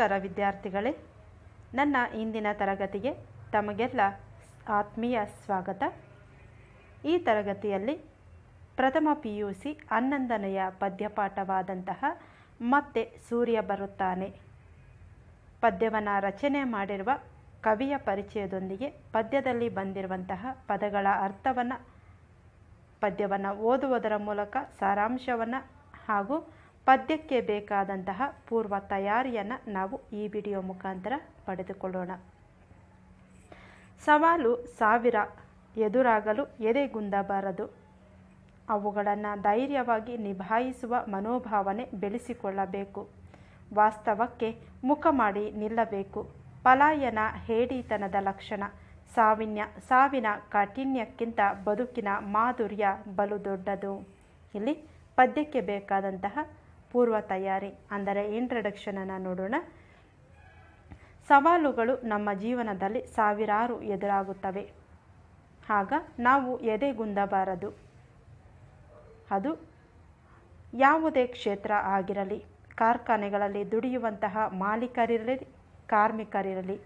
ನಮಸ್ಕಾರ ವಿದ್ಯಾರ್ಥಿಗಳೇ ನನ್ನ ಇಂದಿನ ತರಗತಿಗೆ ತಮಗೆಲ್ಲ ಆತ್ಮೀಯ ಸ್ವಾಗತ ಈ ತರಗತಿಯಲ್ಲಿ ಪ್ರಥಮ ಪಿ ಯು ಸಿ ಹನ್ನೊಂದನೆಯ ಪದ್ಯಪಾಠವಾದಂತಹ ಮತ್ತೆ ಸೂರ್ಯ ಬರುತ್ತಾನೆ ಪದ್ಯವನ್ನು ರಚನೆ ಮಾಡಿರುವ ಕವಿಯ ಪರಿಚಯದೊಂದಿಗೆ ಪದ್ಯದಲ್ಲಿ ಬಂದಿರುವಂತಹ ಪದಗಳ ಅರ್ಥವನ್ನು ಪದ್ಯವನ್ನು ಓದುವುದರ ಮೂಲಕ ಸಾರಾಂಶವನ್ನು ಹಾಗೂ ಪದ್ಯಕ್ಕೆ ಬೇಕಾದಂತಹ ಪೂರ್ವ ತಯಾರಿಯನ್ನು ನಾವು ಈ ವಿಡಿಯೋ ಮುಖಾಂತರ ಪಡೆದುಕೊಳ್ಳೋಣ ಸವಾಲು ಸಾವಿರ ಎದುರಾಗಲು ಎದೆಗುಂದಬಾರದು ಅವುಗಳನ್ನು ಧೈರ್ಯವಾಗಿ ನಿಭಾಯಿಸುವ ಮನೋಭಾವನೆ ಬೆಳೆಸಿಕೊಳ್ಳಬೇಕು ವಾಸ್ತವಕ್ಕೆ ಮುಖ ಮಾಡಿ ನಿಲ್ಲಬೇಕು ಪಲಾಯನ ಹೇಡಿತನದ ಲಕ್ಷಣ ಸಾವಿನ್ಯ ಸಾವಿನ ಕಾಠಿಣ್ಯಕ್ಕಿಂತ ಬದುಕಿನ ಮಾಧುರ್ಯ ಬಲು ದೊಡ್ಡದು ಇಲ್ಲಿ ಪದ್ಯಕ್ಕೆ ಬೇಕಾದಂತಹ ಪೂರ್ವ ತಯಾರಿ ಅಂದರೆ ಇಂಟ್ರಡಕ್ಷನನ್ನು ನೋಡೋಣ ಸವಾಲುಗಳು ನಮ್ಮ ಜೀವನದಲ್ಲಿ ಸಾವಿರಾರು ಎದುರಾಗುತ್ತವೆ ಆಗ ನಾವು ಎದೆಗುಂದಬಾರದು ಅದು ಯಾವುದೇ ಕ್ಷೇತ್ರ ಆಗಿರಲಿ ಕಾರ್ಖಾನೆಗಳಲ್ಲಿ ದುಡಿಯುವಂತಹ ಮಾಲೀಕರಿರಲಿ ಕಾರ್ಮಿಕರಿರಲಿ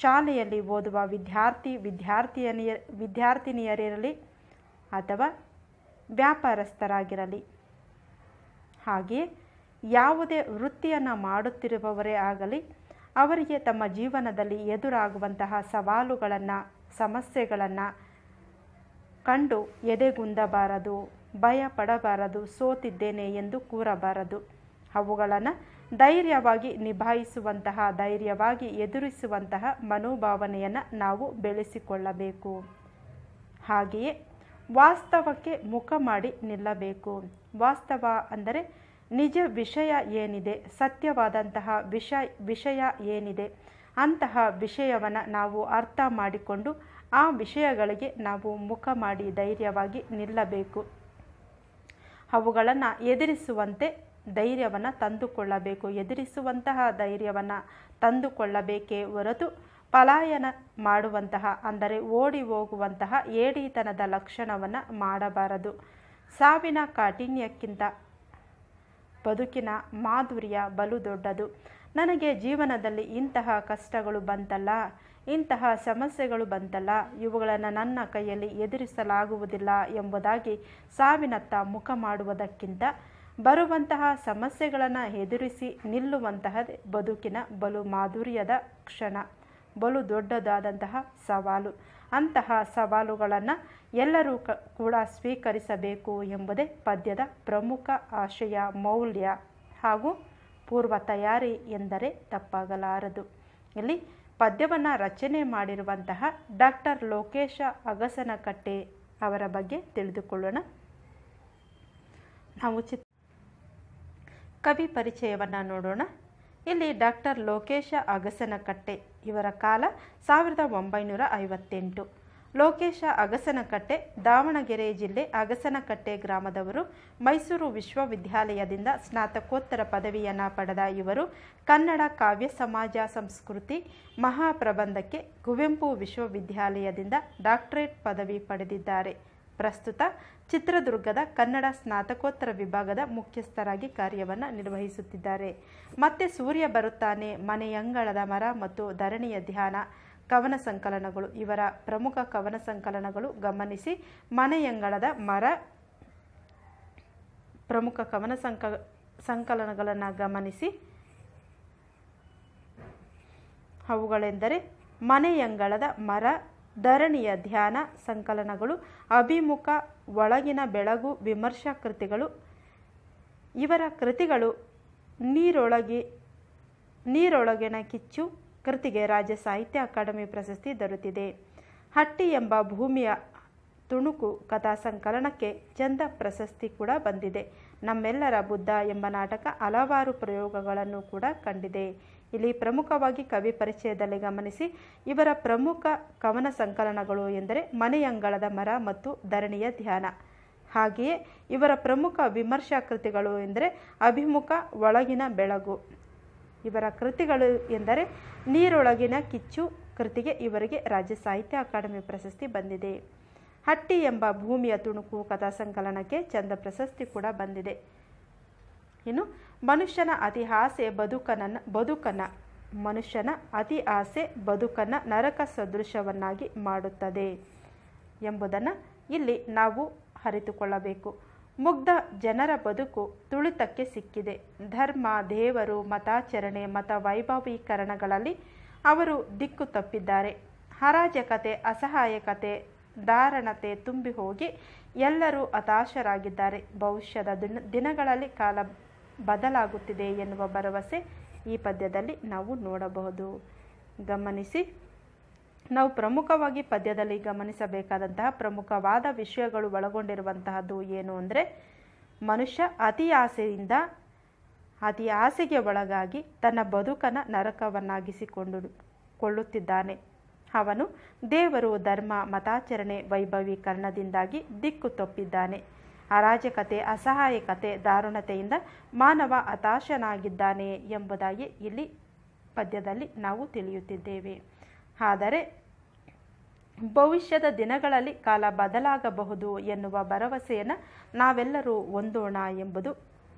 ಶಾಲೆಯಲ್ಲಿ ಓದುವ ವಿದ್ಯಾರ್ಥಿ ವಿದ್ಯಾರ್ಥಿಯನಿಯ ವಿದ್ಯಾರ್ಥಿನಿಯರಿರಲಿ ಅಥವಾ ವ್ಯಾಪಾರಸ್ಥರಾಗಿರಲಿ ಹಾಗೆಯೇ ಯಾವುದೇ ವೃತ್ತಿಯನ್ನು ಮಾಡುತ್ತಿರುವವರೇ ಆಗಲಿ ಅವರಿಗೆ ತಮ್ಮ ಜೀವನದಲ್ಲಿ ಎದುರಾಗುವಂತಹ ಸವಾಲುಗಳನ್ನು ಸಮಸ್ಯೆಗಳನ್ನು ಕಂಡು ಎದೆಗುಂದಬಾರದು ಭಯ ಪಡಬಾರದು ಸೋತಿದ್ದೇನೆ ಎಂದು ಕೂರಬಾರದು ಅವುಗಳನ್ನು ಧೈರ್ಯವಾಗಿ ನಿಭಾಯಿಸುವಂತಹ ಧೈರ್ಯವಾಗಿ ಎದುರಿಸುವಂತಹ ಮನೋಭಾವನೆಯನ್ನು ನಾವು ಬೆಳೆಸಿಕೊಳ್ಳಬೇಕು ಹಾಗೆಯೇ ವಾಸ್ತವಕ್ಕೆ ಮುಖ ಮಾಡಿ ನಿಲ್ಲಬೇಕು ವಾಸ್ತವ ಅಂದರೆ ನಿಜ ವಿಷಯ ಏನಿದೆ ಸತ್ಯವಾದಂತಹ ವಿಷ ವಿಷಯ ಏನಿದೆ ಅಂತಹ ವಿಷಯವನ್ನು ನಾವು ಅರ್ಥ ಮಾಡಿಕೊಂಡು ಆ ವಿಷಯಗಳಿಗೆ ನಾವು ಮುಖ ಮಾಡಿ ಧೈರ್ಯವಾಗಿ ನಿಲ್ಲಬೇಕು ಅವುಗಳನ್ನು ಎದುರಿಸುವಂತೆ ಧೈರ್ಯವನ್ನು ತಂದುಕೊಳ್ಳಬೇಕು ಎದುರಿಸುವಂತಹ ಧೈರ್ಯವನ್ನು ತಂದುಕೊಳ್ಳಬೇಕೇ ಹೊರತು ಪಲಾಯನ ಮಾಡುವಂತಹ ಅಂದರೆ ಓಡಿ ಹೋಗುವಂತಹ ಏಡಿತನದ ಲಕ್ಷಣವನ್ನು ಮಾಡಬಾರದು ಸಾವಿನ ಕಾಠಿಣ್ಯಕ್ಕಿಂತ ಬದುಕಿನ ಮಾಧುರ್ಯ ಬಲು ದೊಡ್ಡದು ನನಗೆ ಜೀವನದಲ್ಲಿ ಇಂತಹ ಕಷ್ಟಗಳು ಬಂತಲ್ಲ ಇಂತಹ ಸಮಸ್ಯೆಗಳು ಬಂತಲ್ಲ ಇವುಗಳನ್ನು ನನ್ನ ಕೈಯಲ್ಲಿ ಎದುರಿಸಲಾಗುವುದಿಲ್ಲ ಎಂಬುದಾಗಿ ಸಾವಿನತ್ತ ಮುಖ ಮಾಡುವುದಕ್ಕಿಂತ ಬರುವಂತಹ ಸಮಸ್ಯೆಗಳನ್ನು ಎದುರಿಸಿ ನಿಲ್ಲುವಂತಹದೇ ಬದುಕಿನ ಬಲು ಮಾಧುರ್ಯದ ಕ್ಷಣ ಬಲು ದೊಡ್ಡದಾದಂತಹ ಸವಾಲು ಅಂತಹ ಸವಾಲುಗಳನ್ನು ಎಲ್ಲರೂ ಕೂಡ ಸ್ವೀಕರಿಸಬೇಕು ಎಂಬುದೇ ಪದ್ಯದ ಪ್ರಮುಖ ಆಶಯ ಮೌಲ್ಯ ಹಾಗೂ ಪೂರ್ವ ತಯಾರಿ ಎಂದರೆ ತಪ್ಪಾಗಲಾರದು ಇಲ್ಲಿ ಪದ್ಯವನ್ನು ರಚನೆ ಮಾಡಿರುವಂತಹ ಡಾಕ್ಟರ್ ಲೋಕೇಶ ಅಗಸನಕಟ್ಟೆ ಅವರ ಬಗ್ಗೆ ತಿಳಿದುಕೊಳ್ಳೋಣ ನಾವು ಚಿತ್ ಕವಿ ಪರಿಚಯವನ್ನು ನೋಡೋಣ ಇಲ್ಲಿ ಡಾಕ್ಟರ್ ಲೋಕೇಶ ಅಗಸನಕಟ್ಟೆ ಇವರ ಕಾಲ ಸಾವಿರದ ಒಂಬೈನೂರ ಐವತ್ತೆಂಟು ಲೋಕೇಶ ಅಗಸನಕಟ್ಟೆ ದಾವಣಗೆರೆ ಜಿಲ್ಲೆ ಅಗಸನಕಟ್ಟೆ ಗ್ರಾಮದವರು ಮೈಸೂರು ವಿಶ್ವವಿದ್ಯಾಲಯದಿಂದ ಸ್ನಾತಕೋತ್ತರ ಪದವಿಯನ್ನು ಪಡೆದ ಇವರು ಕನ್ನಡ ಕಾವ್ಯ ಸಮಾಜ ಸಂಸ್ಕೃತಿ ಮಹಾಪ್ರಬಂಧಕ್ಕೆ ಕುವೆಂಪು ವಿಶ್ವವಿದ್ಯಾಲಯದಿಂದ ಡಾಕ್ಟರೇಟ್ ಪದವಿ ಪಡೆದಿದ್ದಾರೆ ಪ್ರಸ್ತುತ ಚಿತ್ರದುರ್ಗದ ಕನ್ನಡ ಸ್ನಾತಕೋತ್ತರ ವಿಭಾಗದ ಮುಖ್ಯಸ್ಥರಾಗಿ ಕಾರ್ಯವನ್ನು ನಿರ್ವಹಿಸುತ್ತಿದ್ದಾರೆ ಮತ್ತೆ ಸೂರ್ಯ ಬರುತ್ತಾನೆ ಮನೆಯಂಗಳದ ಮರ ಮತ್ತು ಧರಣಿಯ ಧ್ಯಾನ ಕವನ ಸಂಕಲನಗಳು ಇವರ ಪ್ರಮುಖ ಕವನ ಸಂಕಲನಗಳು ಗಮನಿಸಿ ಮನೆಯಂಗಳದ ಮರ ಪ್ರಮುಖ ಕವನ ಸಂಕ ಸಂಕಲನಗಳನ್ನು ಗಮನಿಸಿ ಅವುಗಳೆಂದರೆ ಮನೆಯಂಗಳದ ಮರ ಧರಣಿಯ ಧ್ಯಾನ ಸಂಕಲನಗಳು ಅಭಿಮುಖ ಒಳಗಿನ ಬೆಳಗು ವಿಮರ್ಶಾ ಕೃತಿಗಳು ಇವರ ಕೃತಿಗಳು ನೀರೊಳಗೆ ನೀರೊಳಗಿನ ಕಿಚ್ಚು ಕೃತಿಗೆ ರಾಜ್ಯ ಸಾಹಿತ್ಯ ಅಕಾಡೆಮಿ ಪ್ರಶಸ್ತಿ ದೊರೆತಿದೆ ಹಟ್ಟಿ ಎಂಬ ಭೂಮಿಯ ತುಣುಕು ಕಥಾ ಸಂಕಲನಕ್ಕೆ ಚಂದ ಪ್ರಶಸ್ತಿ ಕೂಡ ಬಂದಿದೆ ನಮ್ಮೆಲ್ಲರ ಬುದ್ಧ ಎಂಬ ನಾಟಕ ಹಲವಾರು ಪ್ರಯೋಗಗಳನ್ನು ಕೂಡ ಕಂಡಿದೆ ಇಲ್ಲಿ ಪ್ರಮುಖವಾಗಿ ಕವಿ ಪರಿಚಯದಲ್ಲಿ ಗಮನಿಸಿ ಇವರ ಪ್ರಮುಖ ಕವನ ಸಂಕಲನಗಳು ಎಂದರೆ ಮನೆಯಂಗಳದ ಮರ ಮತ್ತು ಧರಣಿಯ ಧ್ಯಾನ ಹಾಗೆಯೇ ಇವರ ಪ್ರಮುಖ ವಿಮರ್ಶಾ ಕೃತಿಗಳು ಎಂದರೆ ಅಭಿಮುಖ ಒಳಗಿನ ಬೆಳಗು ಇವರ ಕೃತಿಗಳು ಎಂದರೆ ನೀರೊಳಗಿನ ಕಿಚ್ಚು ಕೃತಿಗೆ ಇವರಿಗೆ ರಾಜ್ಯ ಸಾಹಿತ್ಯ ಅಕಾಡೆಮಿ ಪ್ರಶಸ್ತಿ ಬಂದಿದೆ ಹಟ್ಟಿ ಎಂಬ ಭೂಮಿಯ ತುಣುಕು ಕಥಾ ಸಂಕಲನಕ್ಕೆ ಚಂದ ಪ್ರಶಸ್ತಿ ಕೂಡ ಬಂದಿದೆ ಇನ್ನು ಮನುಷ್ಯನ ಅತಿ ಆಸೆ ಬದುಕನ ಬದುಕನ ಮನುಷ್ಯನ ಅತಿ ಆಸೆ ಬದುಕನ್ನು ನರಕ ಸದೃಶವನ್ನಾಗಿ ಮಾಡುತ್ತದೆ ಎಂಬುದನ್ನು ಇಲ್ಲಿ ನಾವು ಅರಿತುಕೊಳ್ಳಬೇಕು ಮುಗ್ಧ ಜನರ ಬದುಕು ತುಳಿತಕ್ಕೆ ಸಿಕ್ಕಿದೆ ಧರ್ಮ ದೇವರು ಮತಾಚರಣೆ ಮತ ವೈಭವೀಕರಣಗಳಲ್ಲಿ ಅವರು ದಿಕ್ಕು ತಪ್ಪಿದ್ದಾರೆ ಹರಾಜಕತೆ ಅಸಹಾಯಕತೆ ಧಾರಣತೆ ತುಂಬಿ ಹೋಗಿ ಎಲ್ಲರೂ ಹತಾಶರಾಗಿದ್ದಾರೆ ಭವಿಷ್ಯದ ದಿನಗಳಲ್ಲಿ ಕಾಲ ಬದಲಾಗುತ್ತಿದೆ ಎನ್ನುವ ಭರವಸೆ ಈ ಪದ್ಯದಲ್ಲಿ ನಾವು ನೋಡಬಹುದು ಗಮನಿಸಿ ನಾವು ಪ್ರಮುಖವಾಗಿ ಪದ್ಯದಲ್ಲಿ ಗಮನಿಸಬೇಕಾದಂತಹ ಪ್ರಮುಖವಾದ ವಿಷಯಗಳು ಒಳಗೊಂಡಿರುವಂತಹದ್ದು ಏನು ಅಂದರೆ ಮನುಷ್ಯ ಅತಿ ಆಸೆಯಿಂದ ಅತಿ ಆಸೆಗೆ ಒಳಗಾಗಿ ತನ್ನ ಬದುಕನ ನರಕವನ್ನಾಗಿಸಿಕೊಂಡು ಕೊಳ್ಳುತ್ತಿದ್ದಾನೆ ಅವನು ದೇವರು ಧರ್ಮ ಮತಾಚರಣೆ ವೈಭವೀಕರಣದಿಂದಾಗಿ ದಿಕ್ಕು ತಪ್ಪಿದ್ದಾನೆ ಅರಾಜಕತೆ ಅಸಹಾಯಕತೆ ದಾರುಣತೆಯಿಂದ ಮಾನವ ಹತಾಶನಾಗಿದ್ದಾನೆ ಎಂಬುದಾಗಿ ಇಲ್ಲಿ ಪದ್ಯದಲ್ಲಿ ನಾವು ತಿಳಿಯುತ್ತಿದ್ದೇವೆ ಆದರೆ ಭವಿಷ್ಯದ ದಿನಗಳಲ್ಲಿ ಕಾಲ ಬದಲಾಗಬಹುದು ಎನ್ನುವ ಭರವಸೆಯನ್ನು ನಾವೆಲ್ಲರೂ ಹೊಂದೋಣ ಎಂಬುದು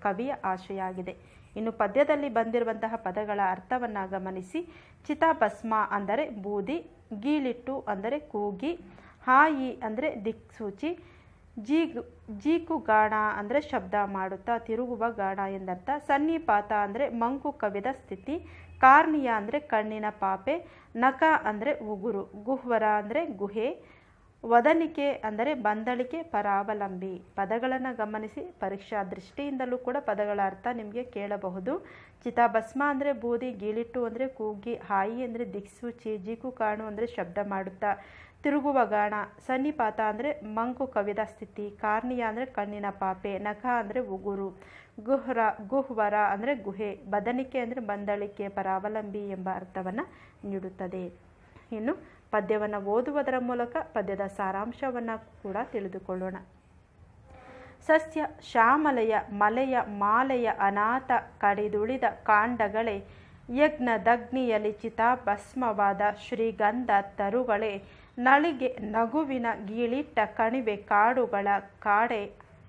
ಕವಿಯ ಆಶೆಯಾಗಿದೆ ಇನ್ನು ಪದ್ಯದಲ್ಲಿ ಬಂದಿರುವಂತಹ ಪದಗಳ ಅರ್ಥವನ್ನು ಗಮನಿಸಿ ಚಿತಾಭಸ್ಮ ಅಂದರೆ ಬೂದಿ ಗೀಲಿಟ್ಟು ಅಂದರೆ ಕೂಗಿ ಹಾಯಿ ಅಂದರೆ ದಿಕ್ಸೂಚಿ ಜೀಗು ಜೀಕು ಗಾಣ ಅಂದರೆ ಶಬ್ದ ಮಾಡುತ್ತಾ ತಿರುಗುವ ಗಾಣ ಎಂದರ್ಥ ಸನ್ನಿಪಾತ ಅಂದರೆ ಮಂಕು ಕವಿದ ಸ್ಥಿತಿ ಕಾರ್ನಿಯ ಅಂದರೆ ಕಣ್ಣಿನ ಪಾಪೆ ನಖ ಅಂದರೆ ಉಗುರು ಗುಹ್ವರ ಅಂದರೆ ಗುಹೆ ವದನಿಕೆ ಅಂದರೆ ಬಂದಳಿಕೆ ಪರಾವಲಂಬಿ ಪದಗಳನ್ನು ಗಮನಿಸಿ ಪರೀಕ್ಷಾ ದೃಷ್ಟಿಯಿಂದಲೂ ಕೂಡ ಪದಗಳ ಅರ್ಥ ನಿಮಗೆ ಕೇಳಬಹುದು ಚಿತಾಭಸ್ಮ ಅಂದರೆ ಬೂದಿ ಗೀಳಿಟ್ಟು ಅಂದರೆ ಕೂಗಿ ಹಾಯಿ ಅಂದರೆ ದಿಕ್ಸೂಚಿ ಜೀಕು ಕಾಣು ಅಂದರೆ ಶಬ್ದ ಮಾಡುತ್ತಾ ತಿರುಗುವ ಗಾಣ ಸನ್ನಿಪಾತ ಅಂದರೆ ಮಂಕು ಕವಿದ ಸ್ಥಿತಿ ಕಾರ್ನಿಯ ಅಂದರೆ ಕಣ್ಣಿನ ಪಾಪೆ ನಖ ಅಂದರೆ ಉಗುರು ಗುಹ್ರ ಗುಹ್ವರ ಅಂದರೆ ಗುಹೆ ಬದನಿಕೆ ಅಂದರೆ ಬಂದಳಿಕೆ ಪರಾವಲಂಬಿ ಎಂಬ ಅರ್ಥವನ್ನು ನೀಡುತ್ತದೆ ಇನ್ನು ಪದ್ಯವನ್ನು ಓದುವುದರ ಮೂಲಕ ಪದ್ಯದ ಸಾರಾಂಶವನ್ನು ಕೂಡ ತಿಳಿದುಕೊಳ್ಳೋಣ ಸಸ್ಯ ಶ್ಯಾಮಲೆಯ ಮಲೆಯ ಮಾಲೆಯ ಅನಾಥ ಕಡಿದುಳಿದ ಕಾಂಡಗಳೇ ಯಜ್ಞದಗ್ನಿಯಲ್ಲಿ ಚಿತಾಭಸ್ಮವಾದ ಶ್ರೀಗಂಧ ತರುಗಳೇ ನಳಿಗೆ ನಗುವಿನ ಗೀಳಿಟ್ಟ ಕಣಿವೆ ಕಾಡುಗಳ ಕಾಡೆ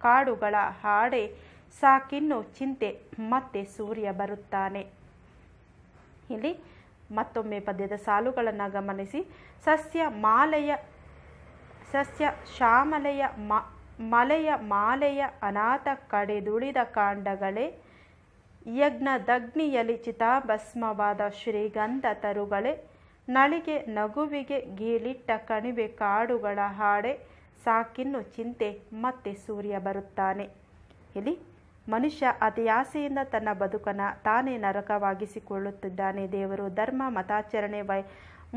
ಕಾಡುಗಳ ಹಾಡೆ ಸಾಕಿನ್ನು ಚಿಂತೆ ಮತ್ತೆ ಸೂರ್ಯ ಬರುತ್ತಾನೆ ಇಲ್ಲಿ ಮತ್ತೊಮ್ಮೆ ಪದ್ಯದ ಸಾಲುಗಳನ್ನು ಗಮನಿಸಿ ಸಸ್ಯ ಮಾಲೆಯ ಸಸ್ಯ ಶ್ಯಾಮಲೆಯ ಮ ಮಲೆಯ ಮಾಲೆಯ ಅನಾಥ ಕಡೆದುಳಿದ ಕಾಂಡಗಳೇ ಯಜ್ಞದಗ್ನಿಯಲ್ಲಿ ಚಿತಾಭಸ್ಮವಾದ ಶ್ರೀಗಂಧ ತರುಗಳೇ ನಳಿಗೆ ನಗುವಿಗೆ ಗೀಳಿಟ್ಟ ಕಣಿವೆ ಕಾಡುಗಳ ಹಾಡೆ ಸಾಕಿನ್ನು ಚಿಂತೆ ಮತ್ತೆ ಸೂರ್ಯ ಬರುತ್ತಾನೆ ಇಲ್ಲಿ ಮನುಷ್ಯ ಅತಿಯಾಸೆಯಿಂದ ತನ್ನ ಬದುಕನ್ನು ತಾನೇ ನರಕವಾಗಿಸಿಕೊಳ್ಳುತ್ತಿದ್ದಾನೆ ದೇವರು ಧರ್ಮ ಮತಾಚರಣೆ ವೈ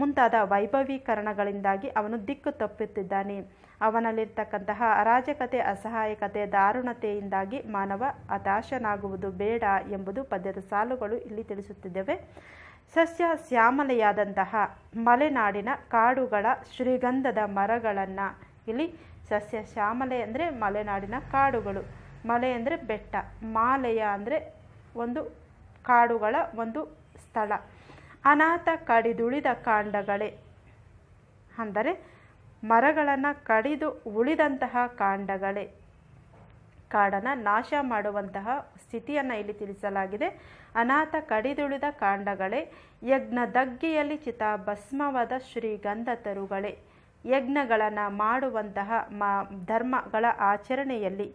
ಮುಂತಾದ ವೈಭವೀಕರಣಗಳಿಂದಾಗಿ ಅವನು ದಿಕ್ಕು ತಪ್ಪುತ್ತಿದ್ದಾನೆ ಅವನಲ್ಲಿರ್ತಕ್ಕಂತಹ ಅರಾಜಕತೆ ಅಸಹಾಯಕತೆ ದಾರುಣತೆಯಿಂದಾಗಿ ಮಾನವ ಹತಾಶನಾಗುವುದು ಬೇಡ ಎಂಬುದು ಪದ್ಯದ ಸಾಲುಗಳು ಇಲ್ಲಿ ತಿಳಿಸುತ್ತಿದ್ದೇವೆ ಸಸ್ಯ ಶ್ಯಾಮಲೆಯಾದಂತಹ ಮಲೆನಾಡಿನ ಕಾಡುಗಳ ಶ್ರೀಗಂಧದ ಮರಗಳನ್ನು ಇಲ್ಲಿ ಸಸ್ಯ ಶ್ಯಾಮಲೆ ಅಂದರೆ ಮಲೆನಾಡಿನ ಕಾಡುಗಳು ಮಲೆ ಅಂದರೆ ಬೆಟ್ಟ ಮಾಲೆಯ ಅಂದರೆ ಒಂದು ಕಾಡುಗಳ ಒಂದು ಸ್ಥಳ ಅನಾಥ ಕಡಿದುಳಿದ ಕಾಂಡಗಳೇ ಅಂದರೆ ಮರಗಳನ್ನು ಕಡಿದು ಉಳಿದಂತಹ ಕಾಂಡಗಳೇ ಕಾಡನ್ನು ನಾಶ ಮಾಡುವಂತಹ ಸ್ಥಿತಿಯನ್ನು ಇಲ್ಲಿ ತಿಳಿಸಲಾಗಿದೆ ಅನಾಥ ಕಡಿದುಳಿದ ಕಾಂಡಗಳೇ ಯಜ್ಞ ದಗ್ಗಿಯಲ್ಲಿ ಚಿತಾಭಸ್ಮವಾದ ಶ್ರೀಗಂಧ ತರುಗಳೇ ಯಜ್ಞಗಳನ್ನು ಮಾಡುವಂತಹ ಮಾ ಧರ್ಮಗಳ ಆಚರಣೆಯಲ್ಲಿ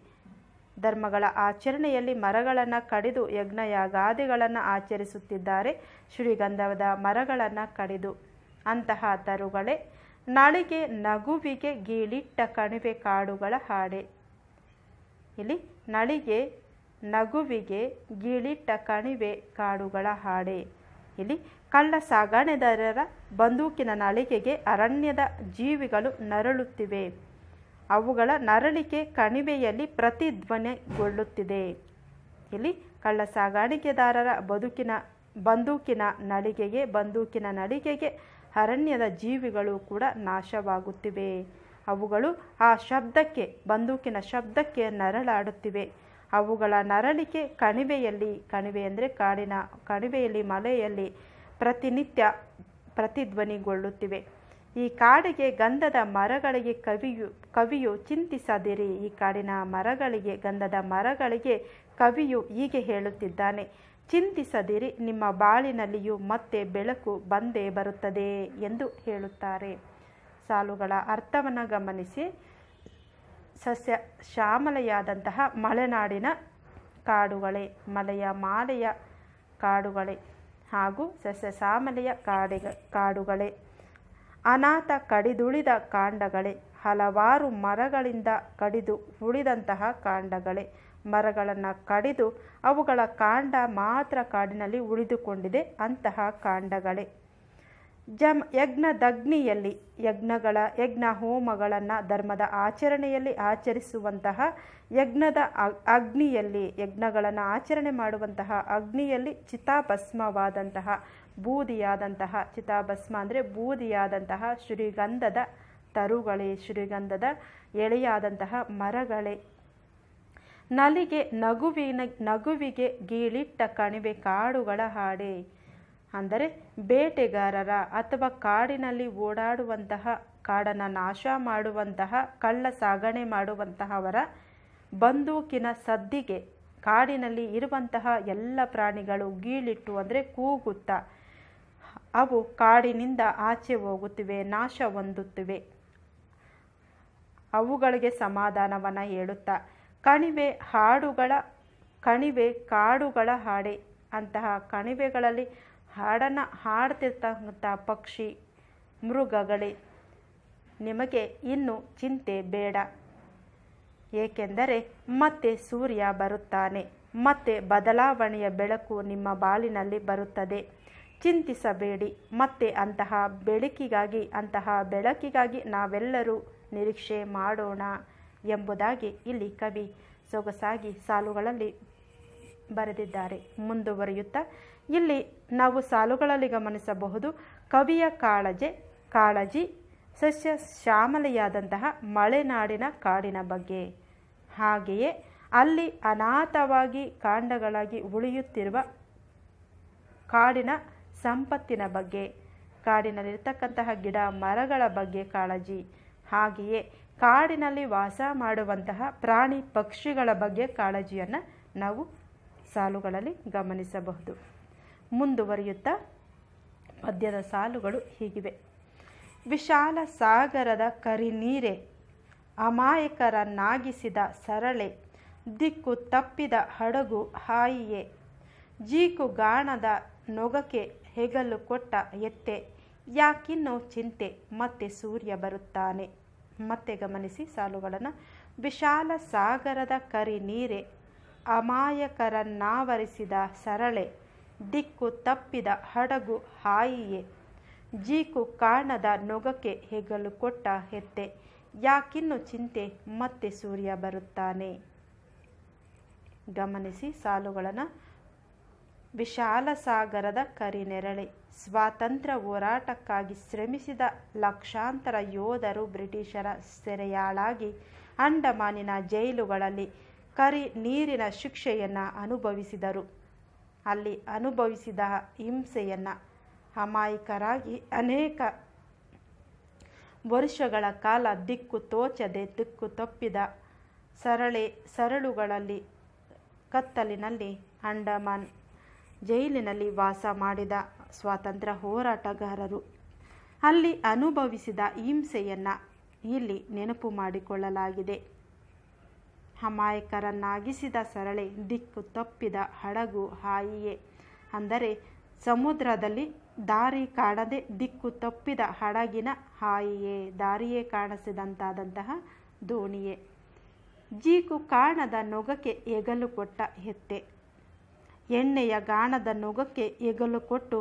ಧರ್ಮಗಳ ಆಚರಣೆಯಲ್ಲಿ ಮರಗಳನ್ನು ಕಡಿದು ಯಜ್ಞಯಾಗಾದಿಗಳನ್ನು ಆಚರಿಸುತ್ತಿದ್ದಾರೆ ಶ್ರೀಗಂಧದ ಮರಗಳನ್ನು ಕಡಿದು ಅಂತಹ ತರುಗಳೇ ನಾಳಿಗೆ ನಗುವಿಗೆ ಗೀಳಿಟ್ಟ ಕಣಿವೆ ಕಾಡುಗಳ ಹಾಡೆ ಇಲ್ಲಿ ನಳಿಗೆ ನಗುವಿಗೆ ಗಿಳಿಟ್ಟ ಕಣಿವೆ ಕಾಡುಗಳ ಹಾಡೆ ಇಲ್ಲಿ ಕಳ್ಳ ಸಾಗಾಣೆದಾರರ ಬಂದೂಕಿನ ನಳಿಗೆಗೆ ಅರಣ್ಯದ ಜೀವಿಗಳು ನರಳುತ್ತಿವೆ ಅವುಗಳ ನರಳಿಕೆ ಕಣಿವೆಯಲ್ಲಿ ಪ್ರತಿಧ್ವನಿಗೊಳ್ಳುತ್ತಿದೆ ಇಲ್ಲಿ ಕಳ್ಳ ಸಾಗಾಣಿಕೆದಾರರ ಬದುಕಿನ ಬಂದೂಕಿನ ನಳಿಗೆಗೆ ಬಂದೂಕಿನ ನಳಿಗೆಗೆ ಅರಣ್ಯದ ಜೀವಿಗಳು ಕೂಡ ನಾಶವಾಗುತ್ತಿವೆ ಅವುಗಳು ಆ ಶಬ್ದಕ್ಕೆ ಬಂದೂಕಿನ ಶಬ್ದಕ್ಕೆ ನರಳಾಡುತ್ತಿವೆ ಅವುಗಳ ನರಳಿಕೆ ಕಣಿವೆಯಲ್ಲಿ ಕಣಿವೆ ಅಂದರೆ ಕಾಡಿನ ಕಣಿವೆಯಲ್ಲಿ ಮಲೆಯಲ್ಲಿ ಪ್ರತಿನಿತ್ಯ ಪ್ರತಿಧ್ವನಿಗೊಳ್ಳುತ್ತಿವೆ ಈ ಕಾಡಿಗೆ ಗಂಧದ ಮರಗಳಿಗೆ ಕವಿಯು ಕವಿಯು ಚಿಂತಿಸದಿರಿ ಈ ಕಾಡಿನ ಮರಗಳಿಗೆ ಗಂಧದ ಮರಗಳಿಗೆ ಕವಿಯು ಹೀಗೆ ಹೇಳುತ್ತಿದ್ದಾನೆ ಚಿಂತಿಸದಿರಿ ನಿಮ್ಮ ಬಾಳಿನಲ್ಲಿಯೂ ಮತ್ತೆ ಬೆಳಕು ಬಂದೇ ಬರುತ್ತದೆ ಎಂದು ಹೇಳುತ್ತಾರೆ ಸಾಲುಗಳ ಅರ್ಥವನ್ನು ಗಮನಿಸಿ ಸಸ್ಯ ಶ್ಯಾಮಲೆಯಾದಂತಹ ಮಲೆನಾಡಿನ ಕಾಡುಗಳೇ ಮಲೆಯ ಮಾಲೆಯ ಕಾಡುಗಳೇ ಹಾಗೂ ಸಸ್ಯ ಶ್ಯಾಮಲೆಯ ಕಾಡಿಗ ಕಾಡುಗಳೇ ಅನಾಥ ಕಡಿದುಳಿದ ಕಾಂಡಗಳೇ ಹಲವಾರು ಮರಗಳಿಂದ ಕಡಿದು ಉಳಿದಂತಹ ಕಾಂಡಗಳೇ ಮರಗಳನ್ನು ಕಡಿದು ಅವುಗಳ ಕಾಂಡ ಮಾತ್ರ ಕಾಡಿನಲ್ಲಿ ಉಳಿದುಕೊಂಡಿದೆ ಅಂತಹ ಕಾಂಡಗಳೇ ಜಮ್ ಯಜ್ಞದಗ್ನಿಯಲ್ಲಿ ಯಜ್ಞಗಳ ಯಜ್ಞ ಹೋಮಗಳನ್ನು ಧರ್ಮದ ಆಚರಣೆಯಲ್ಲಿ ಆಚರಿಸುವಂತಹ ಯಜ್ಞದ ಅಗ್ನಿಯಲ್ಲಿ ಯಜ್ಞಗಳನ್ನು ಆಚರಣೆ ಮಾಡುವಂತಹ ಅಗ್ನಿಯಲ್ಲಿ ಚಿತಾಭಸ್ಮವಾದಂತಹ ಬೂದಿಯಾದಂತಹ ಚಿತಾಭಸ್ಮ ಅಂದರೆ ಬೂದಿಯಾದಂತಹ ಶ್ರೀಗಂಧದ ತರುಗಳೇ ಶ್ರೀಗಂಧದ ಎಳೆಯಾದಂತಹ ಮರಗಳೇ ನಲಿಗೆ ನಗುವಿನ ನಗುವಿಗೆ ಗೀಳಿಟ್ಟ ಕಣಿವೆ ಕಾಡುಗಳ ಹಾಡೆ ಅಂದರೆ ಬೇಟೆಗಾರರ ಅಥವಾ ಕಾಡಿನಲ್ಲಿ ಓಡಾಡುವಂತಹ ಕಾಡನ್ನು ನಾಶ ಮಾಡುವಂತಹ ಕಳ್ಳ ಸಾಗಣೆ ಮಾಡುವಂತಹವರ ಬಂದೂಕಿನ ಸದ್ದಿಗೆ ಕಾಡಿನಲ್ಲಿ ಇರುವಂತಹ ಎಲ್ಲ ಪ್ರಾಣಿಗಳು ಗೀಳಿಟ್ಟು ಅಂದರೆ ಕೂಗುತ್ತಾ ಅವು ಕಾಡಿನಿಂದ ಆಚೆ ಹೋಗುತ್ತಿವೆ ನಾಶ ಹೊಂದುತ್ತಿವೆ ಅವುಗಳಿಗೆ ಸಮಾಧಾನವನ್ನು ಹೇಳುತ್ತಾ ಕಣಿವೆ ಹಾಡುಗಳ ಕಣಿವೆ ಕಾಡುಗಳ ಹಾಡೆ ಅಂತಹ ಕಣಿವೆಗಳಲ್ಲಿ ಹಾಡನ್ನು ಹಾಡ್ತಿರ್ತಕ್ಕಂಥ ಪಕ್ಷಿ ಮೃಗಗಳೇ ನಿಮಗೆ ಇನ್ನು ಚಿಂತೆ ಬೇಡ ಏಕೆಂದರೆ ಮತ್ತೆ ಸೂರ್ಯ ಬರುತ್ತಾನೆ ಮತ್ತೆ ಬದಲಾವಣೆಯ ಬೆಳಕು ನಿಮ್ಮ ಬಾಳಿನಲ್ಲಿ ಬರುತ್ತದೆ ಚಿಂತಿಸಬೇಡಿ ಮತ್ತೆ ಅಂತಹ ಬೆಳಕಿಗಾಗಿ ಅಂತಹ ಬೆಳಕಿಗಾಗಿ ನಾವೆಲ್ಲರೂ ನಿರೀಕ್ಷೆ ಮಾಡೋಣ ಎಂಬುದಾಗಿ ಇಲ್ಲಿ ಕವಿ ಸೊಗಸಾಗಿ ಸಾಲುಗಳಲ್ಲಿ ಬರೆದಿದ್ದಾರೆ ಮುಂದುವರಿಯುತ್ತಾ ಇಲ್ಲಿ ನಾವು ಸಾಲುಗಳಲ್ಲಿ ಗಮನಿಸಬಹುದು ಕವಿಯ ಕಾಳಜೆ ಕಾಳಜಿ ಸಸ್ಯ ಶ್ಯಾಮಲೆಯಾದಂತಹ ಮಳೆನಾಡಿನ ಕಾಡಿನ ಬಗ್ಗೆ ಹಾಗೆಯೇ ಅಲ್ಲಿ ಅನಾಥವಾಗಿ ಕಾಂಡಗಳಾಗಿ ಉಳಿಯುತ್ತಿರುವ ಕಾಡಿನ ಸಂಪತ್ತಿನ ಬಗ್ಗೆ ಕಾಡಿನಲ್ಲಿರ್ತಕ್ಕಂತಹ ಗಿಡ ಮರಗಳ ಬಗ್ಗೆ ಕಾಳಜಿ ಹಾಗೆಯೇ ಕಾಡಿನಲ್ಲಿ ವಾಸ ಮಾಡುವಂತಹ ಪ್ರಾಣಿ ಪಕ್ಷಿಗಳ ಬಗ್ಗೆ ಕಾಳಜಿಯನ್ನು ನಾವು ಸಾಲುಗಳಲ್ಲಿ ಗಮನಿಸಬಹುದು ಮುಂದುವರಿಯುತ್ತ ಪದ್ಯದ ಸಾಲುಗಳು ಹೀಗಿವೆ ವಿಶಾಲ ಸಾಗರದ ಕರಿ ನೀರೆ ಅಮಾಯಕರನ್ನಾಗಿಸಿದ ಸರಳೆ ದಿಕ್ಕು ತಪ್ಪಿದ ಹಡಗು ಹಾಯಿಯೇ ಜೀಕು ಗಾಣದ ನೊಗಕ್ಕೆ ಹೆಗಲು ಕೊಟ್ಟ ಎತ್ತೆ ಯಾಕಿನ್ನೋ ಚಿಂತೆ ಮತ್ತೆ ಸೂರ್ಯ ಬರುತ್ತಾನೆ ಮತ್ತೆ ಗಮನಿಸಿ ಸಾಲುಗಳನ್ನು ವಿಶಾಲ ಸಾಗರದ ಕರಿ ನೀರೆ ಅಮಾಯಕರನ್ನಾವರಿಸಿದ ಸರಳೆ ದಿಕ್ಕು ತಪ್ಪಿದ ಹಡಗು ಹಾಯಿಯೇ ಜೀಕು ಕಾಣದ ನೊಗಕ್ಕೆ ಹೆಗಲು ಕೊಟ್ಟ ಹೆತ್ತೆ ಯಾಕಿನ್ನು ಚಿಂತೆ ಮತ್ತೆ ಸೂರ್ಯ ಬರುತ್ತಾನೆ ಗಮನಿಸಿ ಸಾಲುಗಳನ್ನು ವಿಶಾಲ ಸಾಗರದ ಕರಿನೆರಳೆ ಸ್ವಾತಂತ್ರ್ಯ ಹೋರಾಟಕ್ಕಾಗಿ ಶ್ರಮಿಸಿದ ಲಕ್ಷಾಂತರ ಯೋಧರು ಬ್ರಿಟಿಷರ ಸೆರೆಯಾಳಾಗಿ ಅಂಡಮಾನಿನ ಜೈಲುಗಳಲ್ಲಿ ಕರಿ ನೀರಿನ ಶಿಕ್ಷೆಯನ್ನು ಅನುಭವಿಸಿದರು ಅಲ್ಲಿ ಅನುಭವಿಸಿದ ಹಿಂಸೆಯನ್ನು ಅಮಾಯಕರಾಗಿ ಅನೇಕ ವರ್ಷಗಳ ಕಾಲ ದಿಕ್ಕು ತೋಚದೆ ದಿಕ್ಕು ತಪ್ಪಿದ ಸರಳೆ ಸರಳುಗಳಲ್ಲಿ ಕತ್ತಲಿನಲ್ಲಿ ಅಂಡಮಾನ್ ಜೈಲಿನಲ್ಲಿ ವಾಸ ಮಾಡಿದ ಸ್ವಾತಂತ್ರ್ಯ ಹೋರಾಟಗಾರರು ಅಲ್ಲಿ ಅನುಭವಿಸಿದ ಹಿಂಸೆಯನ್ನು ಇಲ್ಲಿ ನೆನಪು ಮಾಡಿಕೊಳ್ಳಲಾಗಿದೆ ಹಮಾಯಕರನ್ನಾಗಿಸಿದ ಸರಳೆ ದಿಕ್ಕು ತಪ್ಪಿದ ಹಡಗು ಹಾಯಿಯೇ ಅಂದರೆ ಸಮುದ್ರದಲ್ಲಿ ದಾರಿ ಕಾಣದೆ ದಿಕ್ಕು ತಪ್ಪಿದ ಹಡಗಿನ ಹಾಯಿಯೇ ದಾರಿಯೇ ಕಾಣಿಸಿದಂತಾದಂತಹ ದೋಣಿಯೇ ಜೀಕು ಕಾಣದ ನೊಗಕ್ಕೆ ಎಗಲು ಕೊಟ್ಟ ಹೆತ್ತೆ ಎಣ್ಣೆಯ ಗಾಣದ ನೊಗಕ್ಕೆ ಎಗಲು ಕೊಟ್ಟು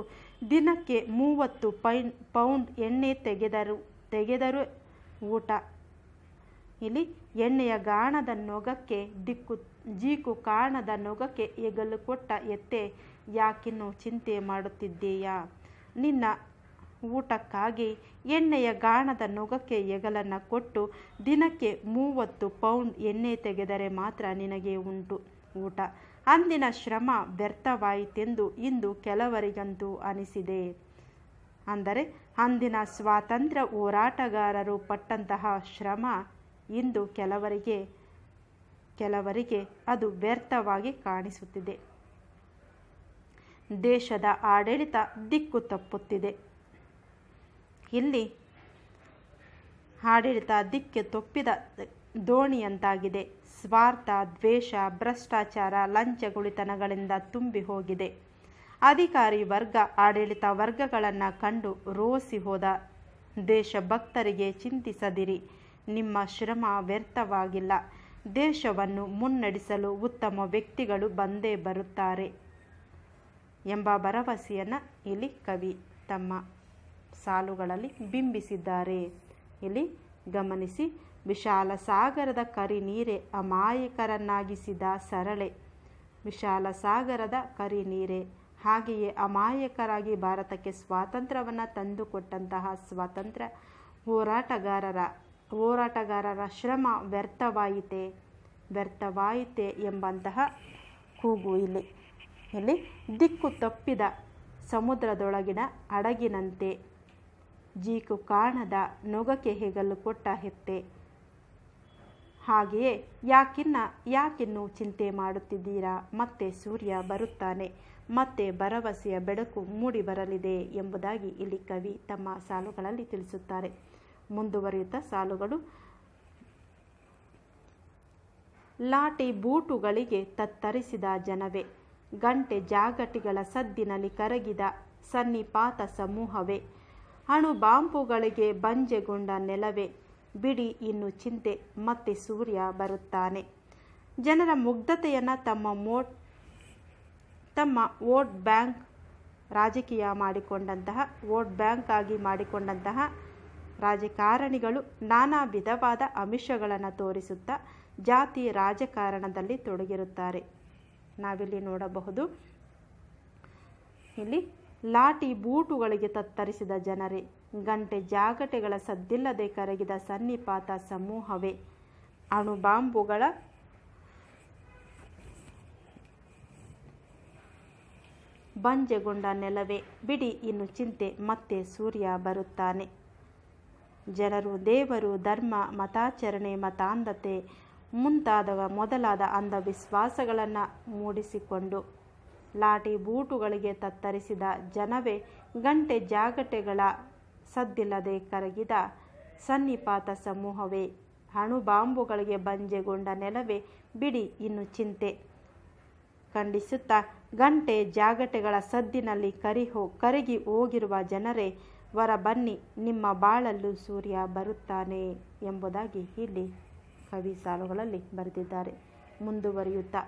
ದಿನಕ್ಕೆ ಮೂವತ್ತು ಪೈ ಪೌಂಡ್ ಎಣ್ಣೆ ತೆಗೆದರು ತೆಗೆದರು ಊಟ ಇಲ್ಲಿ ಎಣ್ಣೆಯ ಗಾಣದ ನೊಗಕ್ಕೆ ದಿಕ್ಕು ಜೀಕು ಕಾಣದ ನೊಗಕ್ಕೆ ಎಗಲು ಕೊಟ್ಟ ಎತ್ತೆ ಯಾಕಿನ್ನು ಚಿಂತೆ ಮಾಡುತ್ತಿದ್ದೀಯಾ ನಿನ್ನ ಊಟಕ್ಕಾಗಿ ಎಣ್ಣೆಯ ಗಾಣದ ನೊಗಕ್ಕೆ ಎಗಲನ್ನು ಕೊಟ್ಟು ದಿನಕ್ಕೆ ಮೂವತ್ತು ಪೌಂಡ್ ಎಣ್ಣೆ ತೆಗೆದರೆ ಮಾತ್ರ ನಿನಗೆ ಉಂಟು ಊಟ ಅಂದಿನ ಶ್ರಮ ವ್ಯರ್ಥವಾಯಿತೆಂದು ಇಂದು ಕೆಲವರಿಗಂತೂ ಅನಿಸಿದೆ ಅಂದರೆ ಅಂದಿನ ಸ್ವಾತಂತ್ರ್ಯ ಹೋರಾಟಗಾರರು ಪಟ್ಟಂತಹ ಶ್ರಮ ಇಂದು ಕೆಲವರಿಗೆ ಕೆಲವರಿಗೆ ಅದು ವ್ಯರ್ಥವಾಗಿ ಕಾಣಿಸುತ್ತಿದೆ ದೇಶದ ಆಡಳಿತ ದಿಕ್ಕು ತಪ್ಪುತ್ತಿದೆ ಇಲ್ಲಿ ಆಡಳಿತ ದಿಕ್ಕೆ ತಪ್ಪಿದ ದೋಣಿಯಂತಾಗಿದೆ ಸ್ವಾರ್ಥ ದ್ವೇಷ ಭ್ರಷ್ಟಾಚಾರ ಲಂಚಗುಳಿತನಗಳಿಂದ ತುಂಬಿ ಹೋಗಿದೆ ಅಧಿಕಾರಿ ವರ್ಗ ಆಡಳಿತ ವರ್ಗಗಳನ್ನು ಕಂಡು ರೋಸಿ ಹೋದ ದೇಶಭಕ್ತರಿಗೆ ಚಿಂತಿಸದಿರಿ ನಿಮ್ಮ ಶ್ರಮ ವ್ಯರ್ಥವಾಗಿಲ್ಲ ದೇಶವನ್ನು ಮುನ್ನಡೆಸಲು ಉತ್ತಮ ವ್ಯಕ್ತಿಗಳು ಬಂದೇ ಬರುತ್ತಾರೆ ಎಂಬ ಭರವಸೆಯನ್ನು ಇಲ್ಲಿ ಕವಿ ತಮ್ಮ ಸಾಲುಗಳಲ್ಲಿ ಬಿಂಬಿಸಿದ್ದಾರೆ ಇಲ್ಲಿ ಗಮನಿಸಿ ವಿಶಾಲ ಸಾಗರದ ಕರಿ ನೀರೆ ಅಮಾಯಕರನ್ನಾಗಿಸಿದ ಸರಳೆ ವಿಶಾಲ ಸಾಗರದ ಕರಿ ನೀರೆ ಹಾಗೆಯೇ ಅಮಾಯಕರಾಗಿ ಭಾರತಕ್ಕೆ ಸ್ವಾತಂತ್ರ್ಯವನ್ನು ತಂದುಕೊಟ್ಟಂತಹ ಸ್ವಾತಂತ್ರ್ಯ ಹೋರಾಟಗಾರರ ಹೋರಾಟಗಾರರ ಶ್ರಮ ವ್ಯರ್ಥವಾಯಿತೆ ವ್ಯರ್ಥವಾಯಿತೆ ಎಂಬಂತಹ ಕೂಗು ಇಲ್ಲಿ ಇಲ್ಲಿ ದಿಕ್ಕು ತಪ್ಪಿದ ಸಮುದ್ರದೊಳಗಿನ ಹಡಗಿನಂತೆ ಜೀಕು ಕಾಣದ ನೊಗಕ್ಕೆ ಹೆಗಲು ಕೊಟ್ಟ ಹೆತ್ತೆ ಹಾಗೆಯೇ ಯಾಕಿನ್ನ ಯಾಕಿನ್ನು ಚಿಂತೆ ಮಾಡುತ್ತಿದ್ದೀರಾ ಮತ್ತೆ ಸೂರ್ಯ ಬರುತ್ತಾನೆ ಮತ್ತೆ ಭರವಸೆಯ ಬೆಳಕು ಮೂಡಿ ಬರಲಿದೆ ಎಂಬುದಾಗಿ ಇಲ್ಲಿ ಕವಿ ತಮ್ಮ ಸಾಲುಗಳಲ್ಲಿ ತಿಳಿಸುತ್ತಾರೆ ಮುಂದುವರಿಯುತ್ತ ಸಾಲುಗಳು ಲಾಟಿ ಬೂಟುಗಳಿಗೆ ತತ್ತರಿಸಿದ ಜನವೇ ಗಂಟೆ ಜಾಗಟಿಗಳ ಸದ್ದಿನಲ್ಲಿ ಕರಗಿದ ಸನ್ನಿಪಾತ ಸಮೂಹವೇ ಅಣು ಬಾಂಬುಗಳಿಗೆ ಬಂಜೆಗೊಂಡ ನೆಲವೇ ಬಿಡಿ ಇನ್ನು ಚಿಂತೆ ಮತ್ತೆ ಸೂರ್ಯ ಬರುತ್ತಾನೆ ಜನರ ಮುಗ್ಧತೆಯನ್ನು ತಮ್ಮ ಮೋಟ್ ತಮ್ಮ ವೋಟ್ ಬ್ಯಾಂಕ್ ರಾಜಕೀಯ ಮಾಡಿಕೊಂಡಂತಹ ವೋಟ್ ಬ್ಯಾಂಕ್ ಆಗಿ ಮಾಡಿಕೊಂಡಂತಹ ರಾಜಕಾರಣಿಗಳು ನಾನಾ ವಿಧವಾದ ಅಮಿಷಗಳನ್ನು ತೋರಿಸುತ್ತಾ ಜಾತಿ ರಾಜಕಾರಣದಲ್ಲಿ ತೊಡಗಿರುತ್ತಾರೆ ನಾವಿಲ್ಲಿ ನೋಡಬಹುದು ಇಲ್ಲಿ ಲಾಟಿ ಬೂಟುಗಳಿಗೆ ತತ್ತರಿಸಿದ ಜನರೇ ಗಂಟೆ ಜಾಗಟೆಗಳ ಸದ್ದಿಲ್ಲದೆ ಕರಗಿದ ಸನ್ನಿಪಾತ ಸಮೂಹವೇ ಅಣುಬಾಂಬುಗಳ ಬಂಜೆಗೊಂಡ ನೆಲವೇ ಬಿಡಿ ಇನ್ನು ಚಿಂತೆ ಮತ್ತೆ ಸೂರ್ಯ ಬರುತ್ತಾನೆ ಜನರು ದೇವರು ಧರ್ಮ ಮತಾಚರಣೆ ಮತಾಂಧತೆ ಮುಂತಾದವ ಮೊದಲಾದ ಅಂಧವಿಶ್ವಾಸಗಳನ್ನು ಮೂಡಿಸಿಕೊಂಡು ಲಾಟಿ ಬೂಟುಗಳಿಗೆ ತತ್ತರಿಸಿದ ಜನವೇ ಗಂಟೆ ಜಾಗಟೆಗಳ ಸದ್ದಿಲ್ಲದೆ ಕರಗಿದ ಸನ್ನಿಪಾತ ಸಮೂಹವೇ ಬಾಂಬುಗಳಿಗೆ ಬಂಜೆಗೊಂಡ ನೆಲವೇ ಬಿಡಿ ಇನ್ನು ಚಿಂತೆ ಖಂಡಿಸುತ್ತಾ ಗಂಟೆ ಜಾಗಟೆಗಳ ಸದ್ದಿನಲ್ಲಿ ಕರಿಹೋ ಕರಗಿ ಹೋಗಿರುವ ಜನರೇ ವರ ಬನ್ನಿ ನಿಮ್ಮ ಬಾಳಲ್ಲೂ ಸೂರ್ಯ ಬರುತ್ತಾನೆ ಎಂಬುದಾಗಿ ಇಲ್ಲಿ ಕವಿ ಸಾಲುಗಳಲ್ಲಿ ಬರೆದಿದ್ದಾರೆ ಮುಂದುವರಿಯುತ್ತಾ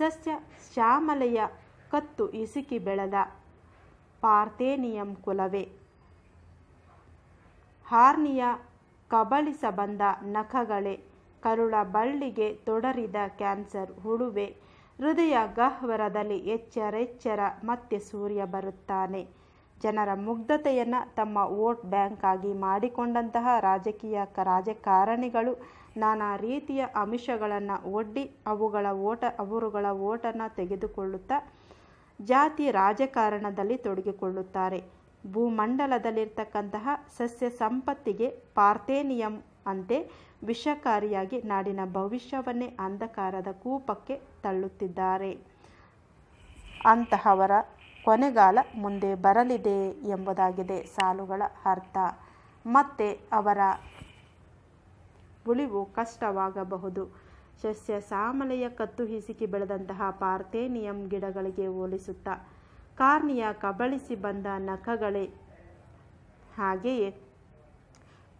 ಸಸ್ಯ ಶ್ಯಾಮಲೆಯ ಕತ್ತು ಇಸುಕಿ ಬೆಳೆದ ಪಾರ್ಥೇನಿಯಂ ಕುಲವೇ ಹಾರ್ನಿಯ ಕಬಳಿಸ ಬಂದ ನಖಗಳೇ ಕರುಳ ಬಳ್ಳಿಗೆ ತೊಡರಿದ ಕ್ಯಾನ್ಸರ್ ಹುಳುವೆ ಹೃದಯ ಗಹ್ವರದಲ್ಲಿ ಎಚ್ಚರೆಚ್ಚರ ಮತ್ತೆ ಸೂರ್ಯ ಬರುತ್ತಾನೆ ಜನರ ಮುಗ್ಧತೆಯನ್ನು ತಮ್ಮ ವೋಟ್ ಬ್ಯಾಂಕ್ ಆಗಿ ಮಾಡಿಕೊಂಡಂತಹ ರಾಜಕೀಯ ರಾಜಕಾರಣಿಗಳು ನಾನಾ ರೀತಿಯ ಅಮಿಷಗಳನ್ನು ಒಡ್ಡಿ ಅವುಗಳ ಓಟ ಅವರುಗಳ ಓಟನ್ನು ತೆಗೆದುಕೊಳ್ಳುತ್ತಾ ಜಾತಿ ರಾಜಕಾರಣದಲ್ಲಿ ತೊಡಗಿಕೊಳ್ಳುತ್ತಾರೆ ಭೂಮಂಡಲದಲ್ಲಿರ್ತಕ್ಕಂತಹ ಸಸ್ಯ ಸಂಪತ್ತಿಗೆ ಪಾರ್ಥೇನಿಯಂ ಅಂತೆ ವಿಷಕಾರಿಯಾಗಿ ನಾಡಿನ ಭವಿಷ್ಯವನ್ನೇ ಅಂಧಕಾರದ ಕೂಪಕ್ಕೆ ತಳ್ಳುತ್ತಿದ್ದಾರೆ ಅಂತಹವರ ಕೊನೆಗಾಲ ಮುಂದೆ ಬರಲಿದೆ ಎಂಬುದಾಗಿದೆ ಸಾಲುಗಳ ಅರ್ಥ ಮತ್ತೆ ಅವರ ಉಳಿವು ಕಷ್ಟವಾಗಬಹುದು ಸಸ್ಯ ಸಾಮಲೆಯ ಕತ್ತು ಹಿಸುಕಿ ಬೆಳೆದಂತಹ ಪಾರ್ಥೇನಿಯಂ ಗಿಡಗಳಿಗೆ ಹೋಲಿಸುತ್ತಾ ಕಾರ್ನಿಯ ಕಬಳಿಸಿ ಬಂದ ನಖಗಳೇ ಹಾಗೆಯೇ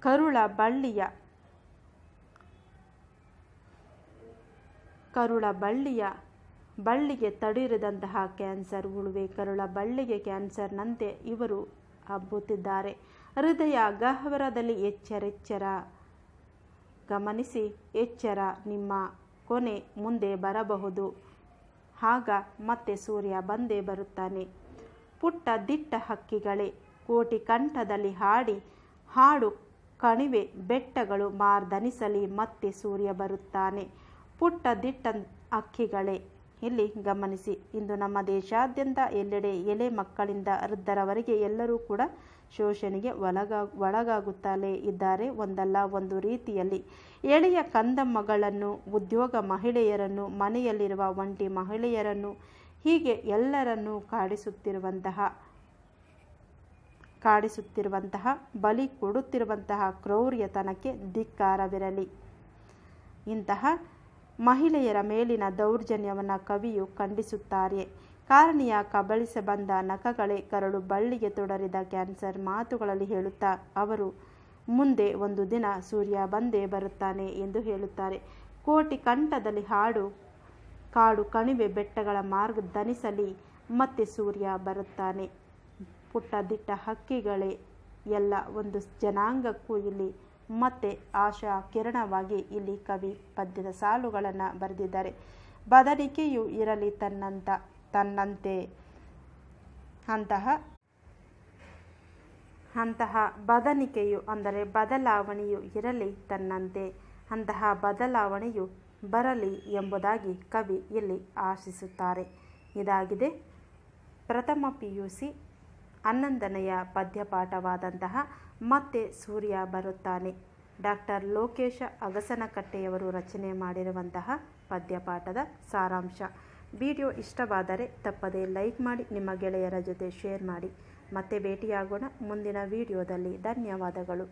ಕರುಳ ಬಳ್ಳಿಯ ಕರುಳ ಬಳ್ಳಿಯ ಬಳ್ಳಿಗೆ ತಡಿರಿದಂತಹ ಕ್ಯಾನ್ಸರ್ ಉಳುವೆ ಕರುಳ ಬಳ್ಳಿಗೆ ಕ್ಯಾನ್ಸರ್ನಂತೆ ಇವರು ಹಬ್ಬುತ್ತಿದ್ದಾರೆ ಹೃದಯ ಗಹ್ವರದಲ್ಲಿ ಎಚ್ಚರೆಚ್ಚರ ಗಮನಿಸಿ ಎಚ್ಚರ ನಿಮ್ಮ ಕೊನೆ ಮುಂದೆ ಬರಬಹುದು ಆಗ ಮತ್ತೆ ಸೂರ್ಯ ಬಂದೇ ಬರುತ್ತಾನೆ ಪುಟ್ಟ ದಿಟ್ಟ ಹಕ್ಕಿಗಳೇ ಕೋಟಿ ಕಂಠದಲ್ಲಿ ಹಾಡಿ ಹಾಡು ಕಣಿವೆ ಬೆಟ್ಟಗಳು ಮಾರ್ದನಿಸಲಿ ಮತ್ತೆ ಸೂರ್ಯ ಬರುತ್ತಾನೆ ಪುಟ್ಟ ದಿಟ್ಟ ಹಕ್ಕಿಗಳೇ ಇಲ್ಲಿ ಗಮನಿಸಿ ಇಂದು ನಮ್ಮ ದೇಶಾದ್ಯಂತ ಎಲ್ಲೆಡೆ ಎಲೆ ಮಕ್ಕಳಿಂದ ವೃದ್ಧರವರೆಗೆ ಎಲ್ಲರೂ ಕೂಡ ಶೋಷಣೆಗೆ ಒಳಗಾ ಒಳಗಾಗುತ್ತಲೇ ಇದ್ದಾರೆ ಒಂದಲ್ಲ ಒಂದು ರೀತಿಯಲ್ಲಿ ಎಳೆಯ ಕಂದ ಮಗಳನ್ನು ಉದ್ಯೋಗ ಮಹಿಳೆಯರನ್ನು ಮನೆಯಲ್ಲಿರುವ ಒಂಟಿ ಮಹಿಳೆಯರನ್ನು ಹೀಗೆ ಎಲ್ಲರನ್ನೂ ಕಾಡಿಸುತ್ತಿರುವಂತಹ ಕಾಡಿಸುತ್ತಿರುವಂತಹ ಬಲಿ ಕೊಡುತ್ತಿರುವಂತಹ ಕ್ರೌರ್ಯತನಕ್ಕೆ ಧಿಕ್ಕಾರವಿರಲಿ ಇಂತಹ ಮಹಿಳೆಯರ ಮೇಲಿನ ದೌರ್ಜನ್ಯವನ್ನು ಕವಿಯು ಖಂಡಿಸುತ್ತಾರೆ ಕಾರಣಿಯ ಕಬಳಿಸ ಬಂದ ನಖಗಳೇ ಕರಳು ಬಳ್ಳಿಗೆ ತೊಡರಿದ ಕ್ಯಾನ್ಸರ್ ಮಾತುಗಳಲ್ಲಿ ಹೇಳುತ್ತಾ ಅವರು ಮುಂದೆ ಒಂದು ದಿನ ಸೂರ್ಯ ಬಂದೇ ಬರುತ್ತಾನೆ ಎಂದು ಹೇಳುತ್ತಾರೆ ಕೋಟಿ ಕಂಠದಲ್ಲಿ ಹಾಡು ಕಾಡು ಕಣಿವೆ ಬೆಟ್ಟಗಳ ಮಾರ್ಗ ದನಿಸಲಿ ಮತ್ತೆ ಸೂರ್ಯ ಬರುತ್ತಾನೆ ಪುಟ್ಟ ದಿಟ್ಟ ಹಕ್ಕಿಗಳೇ ಎಲ್ಲ ಒಂದು ಜನಾಂಗಕ್ಕೂ ಇಲ್ಲಿ ಮತ್ತೆ ಆಶಾ ಕಿರಣವಾಗಿ ಇಲ್ಲಿ ಕವಿ ಪದ್ಯದ ಸಾಲುಗಳನ್ನು ಬರೆದಿದ್ದಾರೆ ಬದನಿಕೆಯು ಇರಲಿ ತನ್ನಂತ ತನ್ನಂತೆ ಅಂತಹ ಅಂತಹ ಬದನಿಕೆಯು ಅಂದರೆ ಬದಲಾವಣೆಯು ಇರಲಿ ತನ್ನಂತೆ ಅಂತಹ ಬದಲಾವಣೆಯು ಬರಲಿ ಎಂಬುದಾಗಿ ಕವಿ ಇಲ್ಲಿ ಆಶಿಸುತ್ತಾರೆ ಇದಾಗಿದೆ ಪ್ರಥಮ ಪಿ ಯು ಸಿ ಹನ್ನೊಂದನೆಯ ಪದ್ಯಪಾಠವಾದಂತಹ ಮತ್ತೆ ಸೂರ್ಯ ಬರುತ್ತಾನೆ ಡಾಕ್ಟರ್ ಲೋಕೇಶ ಅಗಸನಕಟ್ಟೆಯವರು ರಚನೆ ಮಾಡಿರುವಂತಹ ಪದ್ಯಪಾಠದ ಸಾರಾಂಶ ವಿಡಿಯೋ ಇಷ್ಟವಾದರೆ ತಪ್ಪದೇ ಲೈಕ್ ಮಾಡಿ ನಿಮ್ಮ ಗೆಳೆಯರ ಜೊತೆ ಶೇರ್ ಮಾಡಿ ಮತ್ತೆ ಭೇಟಿಯಾಗೋಣ ಮುಂದಿನ ವಿಡಿಯೋದಲ್ಲಿ ಧನ್ಯವಾದಗಳು